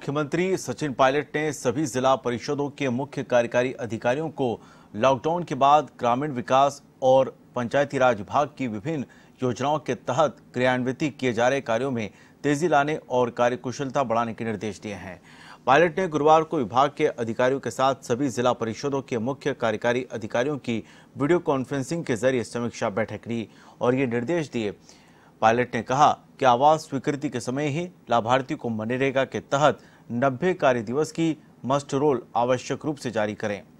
मुख्यमंत्री सचिन पायलट ने सभी जिला परिषदों के मुख्य कार्यकारी अधिकारियों को लॉकडाउन के बाद ग्रामीण विकास और पंचायती राज विभाग की विभिन्न योजनाओं के तहत क्रियान्वित किए जा रहे कार्यों में तेजी लाने और कार्यकुशलता बढ़ाने के निर्देश दिए हैं पायलट ने गुरुवार को विभाग के अधिकारियों के साथ सभी जिला परिषदों के मुख्य कार्यकारी अधिकारियों की वीडियो कॉन्फ्रेंसिंग के जरिए समीक्षा बैठक ली और ये निर्देश दिए पायलट ने कहा कि आवास स्वीकृति के समय ही लाभार्थी को मनरेगा के तहत नब्बे कार्य दिवस की मस्ट रोल आवश्यक रूप से जारी करें